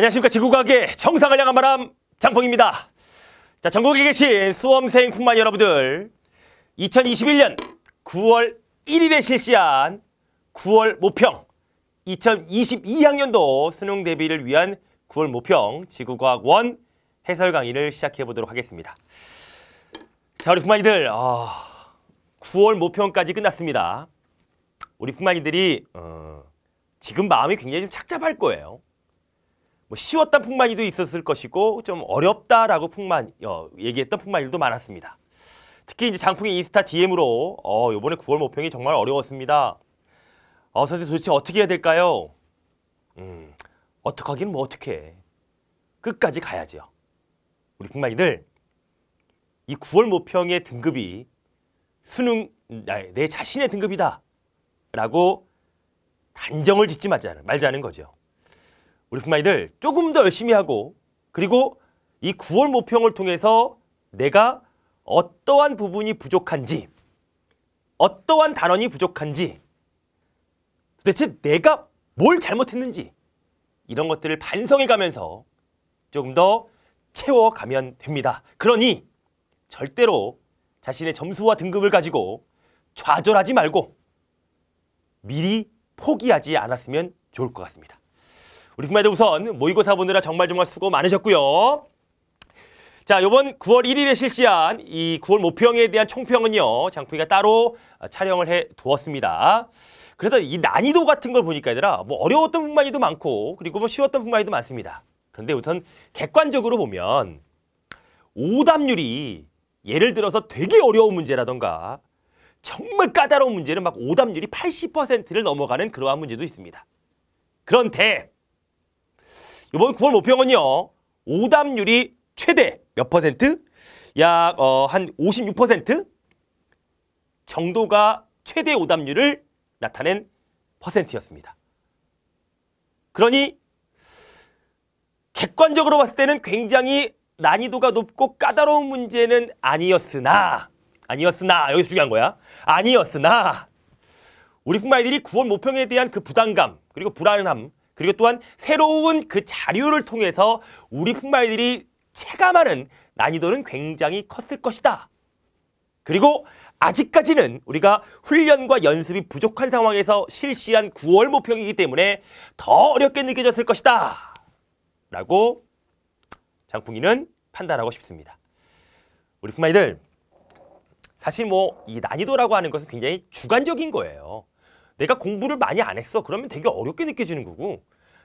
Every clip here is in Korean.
안녕하십니까 지구과학의 정상을 향한 바람 장풍입니다. 자 전국에 계신 수험생 뿐만 여러분들 2021년 9월 1일에 실시한 9월 모평 2022학년도 수능 대비를 위한 9월 모평 지구과학 1 해설 강의를 시작해 보도록 하겠습니다. 자 우리 풍만이들 어, 9월 모평까지 끝났습니다. 우리 풍만이들이 어, 지금 마음이 굉장히 좀 착잡할 거예요. 뭐쉬웠던 풍만이도 있었을 것이고 좀 어렵다라고 풍만 어, 얘기했던 풍만일도 많았습니다. 특히 이제 장풍의 인스타 DM으로 어, 이번에 9월 모평이 정말 어려웠습니다. 어, 선생님 도대체 어떻게 해야 될까요? 음, 어게하긴뭐 어떻게 끝까지 가야지요. 우리 풍만이들 이 9월 모평의 등급이 수능 내 자신의 등급이다 라고 단정을 짓지 말자는 거죠. 우리 부마이들 조금 더 열심히 하고 그리고 이 9월 모평을 통해서 내가 어떠한 부분이 부족한지 어떠한 단원이 부족한지 도대체 내가 뭘 잘못했는지 이런 것들을 반성해가면서 조금 더 채워가면 됩니다. 그러니 절대로 자신의 점수와 등급을 가지고 좌절하지 말고 미리 포기하지 않았으면 좋을 것 같습니다. 우리 국마들 우선 모의고사 보느라 정말 정말 수고 많으셨고요. 자, 요번 9월 1일에 실시한 이 9월 모평에 대한 총평은요. 장풍이가 따로 어, 촬영을 해 두었습니다. 그래서 이 난이도 같은 걸 보니까 얘들아 뭐 어려웠던 분만이도 많고 그리고 뭐 쉬웠던 분만이도 많습니다. 그런데 우선 객관적으로 보면 오답률이 예를 들어서 되게 어려운 문제라던가 정말 까다로운 문제는 막 오답률이 80%를 넘어가는 그러한 문제도 있습니다. 그런데 이번 9월 모평은요 오답률이 최대 몇 퍼센트? 약어한 56% 정도가 최대 오답률을 나타낸 퍼센트였습니다. 그러니 객관적으로 봤을 때는 굉장히 난이도가 높고 까다로운 문제는 아니었으나 아니었으나 여기서 중요한 거야. 아니었으나 우리 풍마이들이 9월 모평에 대한 그 부담감 그리고 불안함 그리고 또한 새로운 그 자료를 통해서 우리 품마이들이 체감하는 난이도는 굉장히 컸을 것이다. 그리고 아직까지는 우리가 훈련과 연습이 부족한 상황에서 실시한 9월 모평이기 때문에 더 어렵게 느껴졌을 것이다. 라고 장풍이는 판단하고 싶습니다. 우리 품마이들 사실 뭐 이 난이도라고 하는 것은 굉장히 주관적인 거예요. 내가 공부를 많이 안 했어. 그러면 되게 어렵게 느껴지는 거고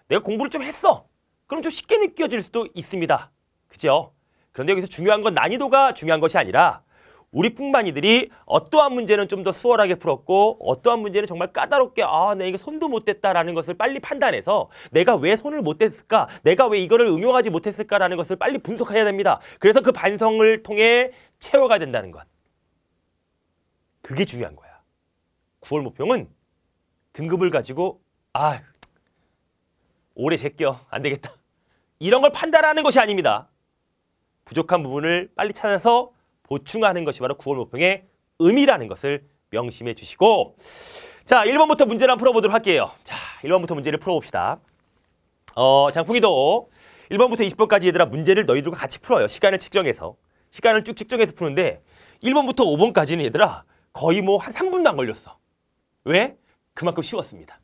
내가 공부를 좀 했어. 그럼 좀 쉽게 느껴질 수도 있습니다. 그죠? 그런데 여기서 중요한 건 난이도가 중요한 것이 아니라 우리 풍만이들이 어떠한 문제는 좀 더 수월하게 풀었고 어떠한 문제는 정말 까다롭게 아, 내 이게 손도 못 댔다라는 것을 빨리 판단해서 내가 왜 손을 못 댔을까? 내가 왜 이거를 응용하지 못했을까라는 것을 빨리 분석해야 됩니다. 그래서 그 반성을 통해 채워가 된다는 것. 그게 중요한 거야. 9월 모평은 등급을 가지고 아 오래 제껴 안 되겠다 이런 걸 판단하는 것이 아닙니다. 부족한 부분을 빨리 찾아서 보충하는 것이 바로 구월 모평의 의미라는 것을 명심해 주시고 자 1번부터 문제를 한번 풀어보도록 할게요. 자 1번부터 문제를 풀어봅시다. 어 장풍이도 1번부터 20번까지 얘들아 문제를 너희들과 같이 풀어요. 시간을 측정해서 시간을 쭉 측정해서 푸는데 1번부터 5번까지는 얘들아 거의 뭐 한 3분도 안 걸렸어. 왜? 그만큼 쉬웠습니다.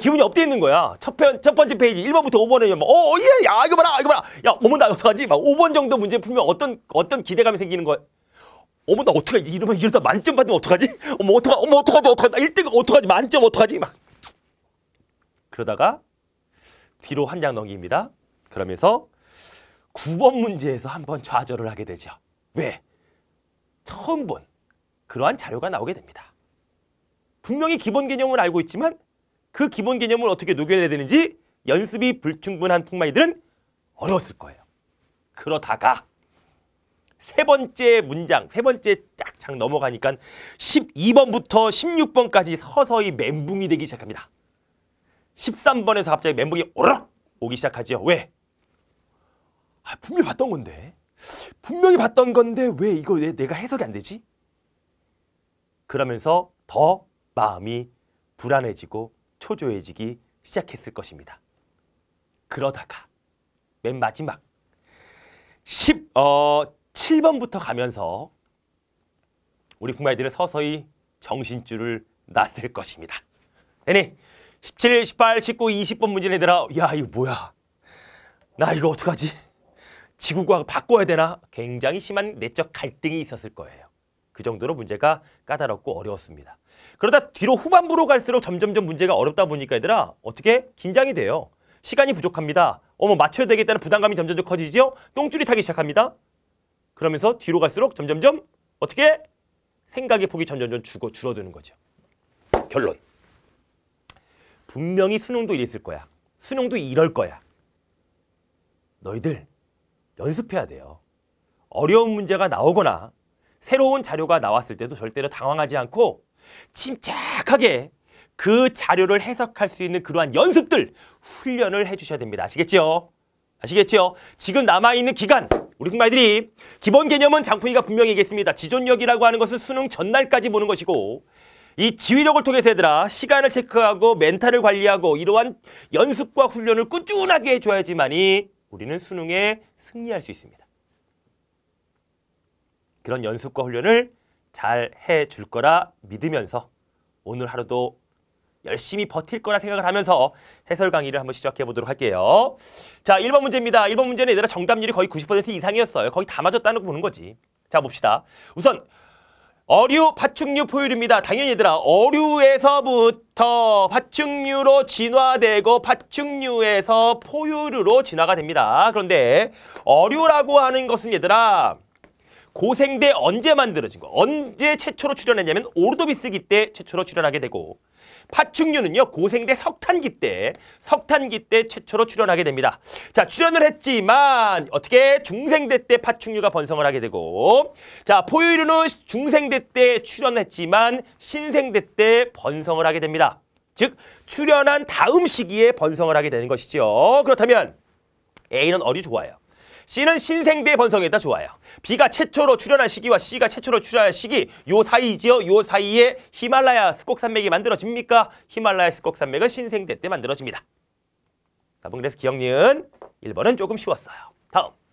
기분이 업돼 있는 거야. 첫, 편, 첫 번째 페이지 1번부터 5번에 어, 어, 예, 야, 이거 봐라, 이거 봐라. 야, 어머, 나 어떡하지? 막 5번 정도 문제 풀면 어떤, 어떤 기대감이 생기는 거야. 어머, 나 어떡하지? 이러면 이러다 만점 받으면 어떡하지? 어머, 어떡하, 어머, 어떡하지? 어떡하지? 1등 어떡하지? 만점 어떡하지? 막. 그러다가 뒤로 한 장 넘깁니다. 그러면서 9번 문제에서 한번 좌절을 하게 되죠. 왜? 처음 본 그러한 자료가 나오게 됩니다. 분명히 기본 개념을 알고 있지만 그 기본 개념을 어떻게 녹여내야 되는지 연습이 불충분한 풍마이들은 어려웠을 거예요. 그러다가 세 번째 문장, 세 번째 딱장 넘어가니까 12번부터 16번까지 서서히 멘붕이 되기 시작합니다. 13번에서 갑자기 멘붕이 오락 오기 시작하지요. 왜? 아, 분명히 봤던 건데. 분명히 봤던 건데 왜 이걸 내가 해석이 안 되지? 그러면서 더 마음이 불안해지고 초조해지기 시작했을 것입니다. 그러다가 맨 마지막 10, 어, 7번부터 가면서 우리 북마들은 서서히 정신줄을 놨을 것입니다. 애니 17, 18, 19, 20번 문제 내더라. 야 이거 뭐야. 나 이거 어떡하지? 지구과학 바꿔야 되나? 굉장히 심한 내적 갈등이 있었을 거예요. 그 정도로 문제가 까다롭고 어려웠습니다. 그러다 뒤로 후반부로 갈수록 점점점 문제가 어렵다 보니까 얘들아 어떻게 긴장이 돼요. 시간이 부족합니다. 어머 맞춰야 되겠다는 부담감이 점점점 커지죠. 똥줄이 타기 시작합니다. 그러면서 뒤로 갈수록 점점점 어떻게 생각의 폭이 점점점 줄어, 줄어드는 거죠. 결론. 분명히 수능도 이랬을 거야. 수능도 이럴 거야. 너희들 연습해야 돼요. 어려운 문제가 나오거나 새로운 자료가 나왔을 때도 절대로 당황하지 않고 침착하게 그 자료를 해석할 수 있는 그러한 연습들, 훈련을 해주셔야 됩니다. 아시겠죠? 아시겠죠? 지금 남아있는 기간, 우리 정말들이 기본 개념은 장풍이가 분명히 얘기했습니다. 지존력이라고 하는 것은 수능 전날까지 보는 것이고 이 지휘력을 통해서 얘들아 시간을 체크하고 멘탈을 관리하고 이러한 연습과 훈련을 꾸준하게 해줘야지만이 우리는 수능에 승리할 수 있습니다. 그런 연습과 훈련을 잘 해줄 거라 믿으면서 오늘 하루도 열심히 버틸 거라 생각을 하면서 해설 강의를 한번 시작해 보도록 할게요. 자, 1번 문제입니다. 1번 문제는 얘들아 정답률이 거의 90% 이상이었어요. 거의 다 맞았다는 거 보는 거지. 자, 봅시다. 우선 어류 파충류 포유류입니다. 당연히 얘들아 어류에서부터 파충류로 진화되고 파충류에서 포유류로 진화가 됩니다. 그런데 어류라고 하는 것은 얘들아 고생대 언제 만들어진 거? 언제 최초로 출연했냐면 오르도비스기 때 최초로 출연하게 되고 파충류는요 고생대 석탄기 때 석탄기 때 최초로 출연하게 됩니다. 자 출연을 했지만 어떻게 중생대 때 파충류가 번성을 하게 되고 자 포유류는 중생대 때 출연했지만 신생대 때 번성을 하게 됩니다. 즉 출연한 다음 시기에 번성을 하게 되는 것이죠. 그렇다면 A는 어디 좋아요? C는 신생대 번성에다 좋아요. B가 최초로 출현한 시기와 C가 최초로 출현한 시기 요 사이지요. 요 사이에 히말라야 스곡산맥이 만들어집니까? 히말라야 스곡산맥은 신생대 때 만들어집니다. 답은 그래서 기억님은 1번은 조금 쉬웠어요. 다음.